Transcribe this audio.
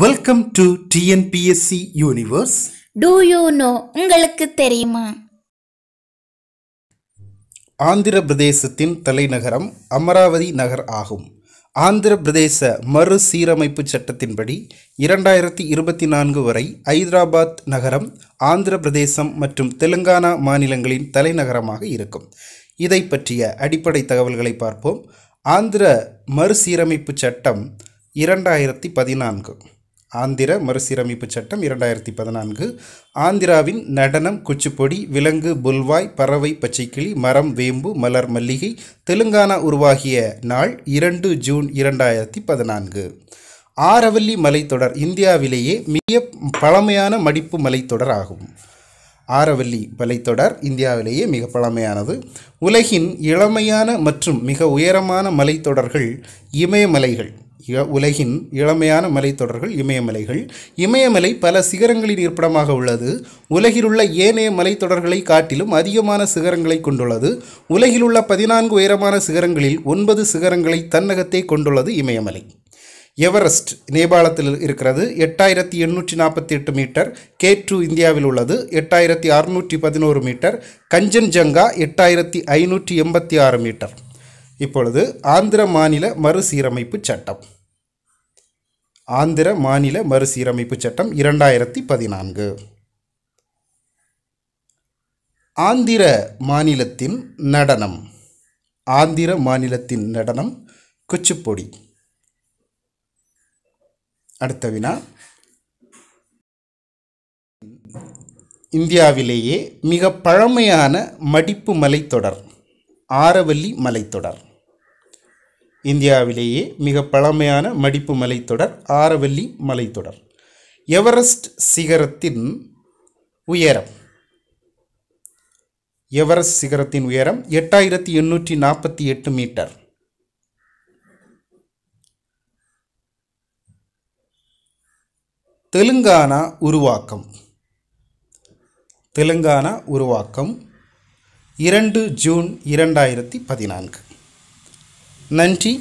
welcome to TNPSC universe do you know உங்களுக்கு தெரியுமா ஆந்திர பிரதேசத்தின் தலைநகரம் அமராவதி நகர் ஆகும் ஆந்திர பிரதேச மறுசீரமைப்பு சட்டத்தின்படி இரண்டாயிரத்தி இருபத்தி நான்கு வரை ஐதராபாத் நகரம் ஆந்திர பிரதேசம் மற்றும் தெலுங்கானா மாநிலங்களின் தலைநகரமாக இருக்கும் இதை பற்றிய அடிப்படை தகவல்களை பார்ப்போம் ஆந்திர மறுசீரமைப்பு சட்டம் இரண்டாயிரத்தி பதினான்கு ஆந்திர மறுசீரமைப்பு சட்டம் இரண்டாயிரத்தி பதினான்கு ஆந்திராவின் நடனம் குச்சிப்பொடி விலங்கு புல்வாய் பறவை பச்சைக்கிளி மரம் வேம்பு மலர் மல்லிகை தெலுங்கானா உருவாகிய நாள் இரண்டு ஜூன் இரண்டாயிரத்தி பதினான்கு ஆரவல்லி மலைத்தொடர் இந்தியாவிலேயே மிக பழமையான மடிப்பு மலைத்தொடர் ஆகும் ஆரவல்லி மலைத்தொடர் இந்தியாவிலேயே மிக பழமையானது உலகின் இளமையான மற்றும் மிக உயரமான மலைத்தொடர்கள் இமயமலைகள் உலகின் இளமையான மலைத்தொடர்கள் இமயமலைகள் இமயமலை பல சிகரங்களின் இருப்பிடமாக உள்ளது உலகிலுள்ள ஏனைய மலைத்தொடர்களை காட்டிலும் அதிகமான சிகரங்களை கொண்டுள்ளது உலகிலுள்ள பதினான்கு உயரமான சிகரங்களில் ஒன்பது சிகரங்களை தன்னகத்தை கொண்டுள்ளது இமயமலை எவரெஸ்ட் நேபாளத்தில் இருக்கிறது எட்டாயிரத்தி எண்ணூற்றி நாற்பத்தி எட்டு மீட்டர் கே டூ இந்தியாவில் உள்ளது எட்டாயிரத்தி அறுநூற்றி பதினோரு மீட்டர் கஞ்சன்ஜங்கா எட்டாயிரத்தி ஐநூற்றி எண்பத்தி ஆறு மீட்டர் இப்பொழுது ஆந்திர மாநில மறுசீரமைப்பு சட்டம் ஆந்திர மாநில மறுசீரமைப்பு சட்டம் இரண்டாயிரத்தி பதினான்கு ஆந்திர மாநிலத்தின் நடனம் ஆந்திர மாநிலத்தின் நடனம் குச்சிப்பொடி அடுத்த வினா இந்தியாவிலேயே மிக பழமையான மடிப்பு மலைத்தொடர் ஆரவல்லி மலைத்தொடர் இந்தியாவிலேயே மிக பழமையான மடிப்பு மலைத்தொடர் ஆரவல்லி மலைத்தொடர் எவரெஸ்ட் சிகரத்தின் உயரம் எவரெஸ்ட் சிகரத்தின் உயரம் எட்டாயிரத்தி எண்ணூற்றி நாற்பத்தி எட்டு மீட்டர் தெலுங்கானா உருவாக்கம் தெலுங்கானா உருவாக்கம் இரண்டு ஜூன் இரண்டாயிரத்தி பதினான்கு नाइनटी